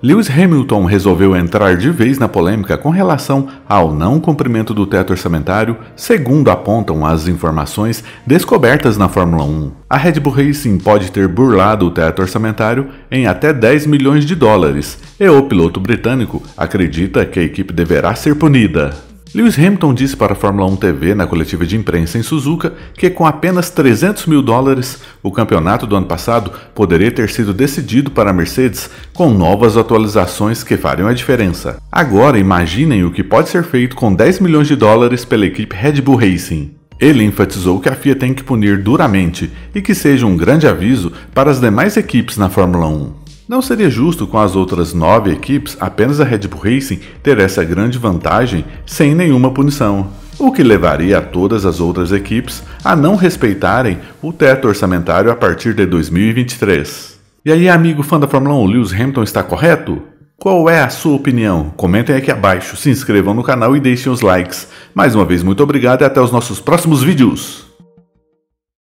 Lewis Hamilton resolveu entrar de vez na polêmica com relação ao não cumprimento do teto orçamentário, segundo apontam as informações descobertas na Fórmula 1. A Red Bull Racing pode ter burlado o teto orçamentário em até 10 milhões de dólares, e o piloto britânico acredita que a equipe deverá ser punida. Lewis Hamilton disse para a Fórmula 1 TV na coletiva de imprensa em Suzuka que com apenas 300 mil dólares o campeonato do ano passado poderia ter sido decidido para a Mercedes com novas atualizações que fariam a diferença. Agora imaginem o que pode ser feito com 10 milhões de dólares pela equipe Red Bull Racing. Ele enfatizou que a FIA tem que punir duramente e que seja um grande aviso para as demais equipes na Fórmula 1. Não seria justo com as outras nove equipes apenas a Red Bull Racing ter essa grande vantagem sem nenhuma punição, o que levaria a todas as outras equipes a não respeitarem o teto orçamentário a partir de 2023. E aí, amigo fã da Fórmula 1, Lewis Hamilton está correto? Qual é a sua opinião? Comentem aqui abaixo, se inscrevam no canal e deixem os likes. Mais uma vez, muito obrigado e até os nossos próximos vídeos!